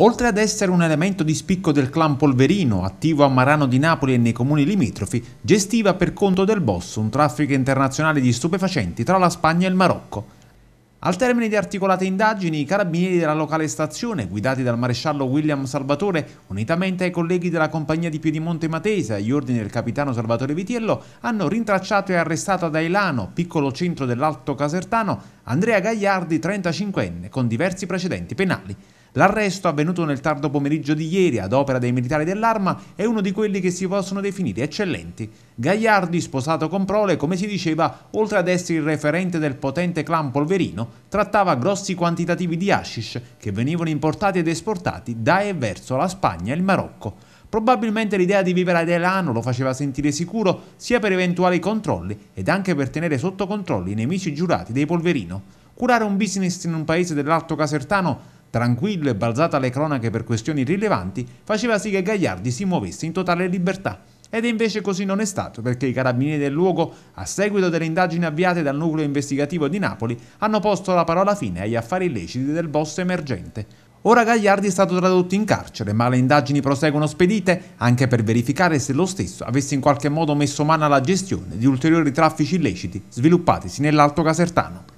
Oltre ad essere un elemento di spicco del clan Polverino, attivo a Marano di Napoli e nei comuni limitrofi, gestiva per conto del boss un traffico internazionale di stupefacenti tra la Spagna e il Marocco. Al termine di articolate indagini, i carabinieri della locale stazione, guidati dal maresciallo William Salvatore, unitamente ai colleghi della compagnia di Piedimonte Matese agli ordini del capitano Salvatore Vitiello, hanno rintracciato e arrestato ad Ailano, piccolo centro dell'Alto Casertano, Andrea Gagliardi, 35enne, con diversi precedenti penali. L'arresto, avvenuto nel tardo pomeriggio di ieri ad opera dei militari dell'arma, è uno di quelli che si possono definire eccellenti. Gagliardi, sposato con Prole, come si diceva, oltre ad essere il referente del potente clan polverino, trattava grossi quantitativi di hashish che venivano importati ed esportati da e verso la Spagna e il Marocco. Probabilmente l'idea di vivere ad Elano lo faceva sentire sicuro sia per eventuali controlli ed anche per tenere sotto controllo i nemici giurati dei polverino. Curare un business in un paese dell'Alto Casertano tranquillo e balzato alle cronache per questioni rilevanti, faceva sì che Gagliardi si muovesse in totale libertà. Ed invece così non è stato, perché i carabinieri del luogo, a seguito delle indagini avviate dal nucleo investigativo di Napoli, hanno posto la parola fine agli affari illeciti del boss emergente. Ora Gagliardi è stato tradotto in carcere, ma le indagini proseguono spedite anche per verificare se lo stesso avesse in qualche modo messo mano alla gestione di ulteriori traffici illeciti sviluppatisi nell'Alto Casertano.